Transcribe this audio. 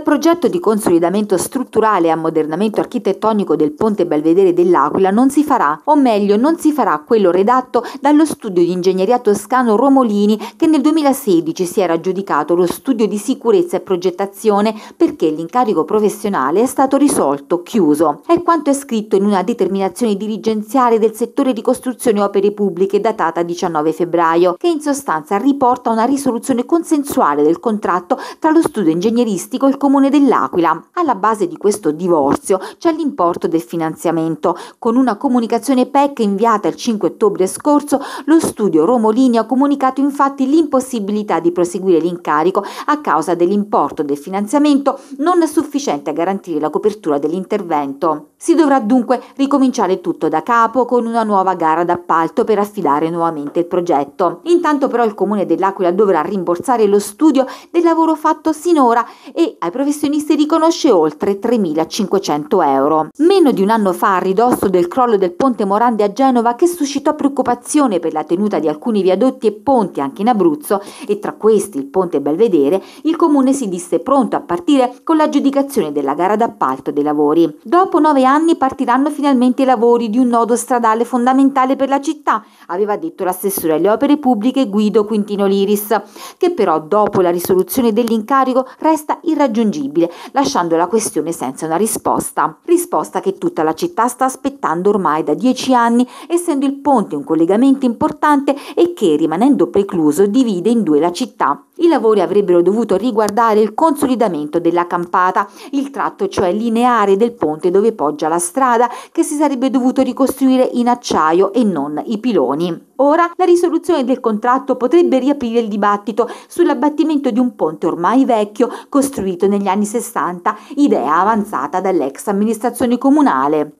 progetto di consolidamento strutturale e ammodernamento architettonico del Ponte Belvedere dell'Aquila non si farà, o meglio non si farà quello redatto dallo studio di ingegneria toscano Romolini che nel 2016 si era aggiudicato lo studio di sicurezza e progettazione perché l'incarico professionale è stato risolto, chiuso. È quanto è scritto in una determinazione dirigenziale del settore di costruzione opere pubbliche datata 19 febbraio, che in sostanza riporta una risoluzione consensuale del contratto tra lo studio ingegneristico e il comune dell'Aquila. Alla base di questo divorzio c'è l'importo del finanziamento. Con una comunicazione PEC inviata il 5 ottobre scorso, lo studio Romolini ha comunicato infatti l'impossibilità di proseguire l'incarico a causa dell'importo del finanziamento non sufficiente a garantire la copertura dell'intervento. Si dovrà dunque ricominciare tutto da capo con una nuova gara d'appalto per affidare nuovamente il progetto. Intanto però il comune dell'Aquila dovrà rimborsare lo studio del lavoro fatto sinora e ai professionisti riconosce oltre 3.500 euro. Meno di un anno fa, a ridosso del crollo del ponte Morandi a Genova, che suscitò preoccupazione per la tenuta di alcuni viadotti e ponti anche in Abruzzo, e tra questi il ponte Belvedere, il comune si disse pronto a partire con l'aggiudicazione della gara d'appalto dei lavori. Dopo nove anni partiranno finalmente i lavori di un nodo stradale fondamentale per la città, aveva detto l'assessore alle opere pubbliche Guido Quintino Liris, che però dopo la risoluzione dell'incarico resta irraggiungibile irraggiungibile, lasciando la questione senza una risposta. Risposta che tutta la città sta aspettando ormai da dieci anni, essendo il ponte un collegamento importante e che, rimanendo precluso, divide in due la città. I lavori avrebbero dovuto riguardare il consolidamento della campata, il tratto cioè lineare del ponte dove poggia la strada, che si sarebbe dovuto ricostruire in acciaio e non i piloni. Ora la risoluzione del contratto potrebbe riaprire il dibattito sull'abbattimento di un ponte ormai vecchio costruito negli anni 60, idea avanzata dall'ex amministrazione comunale.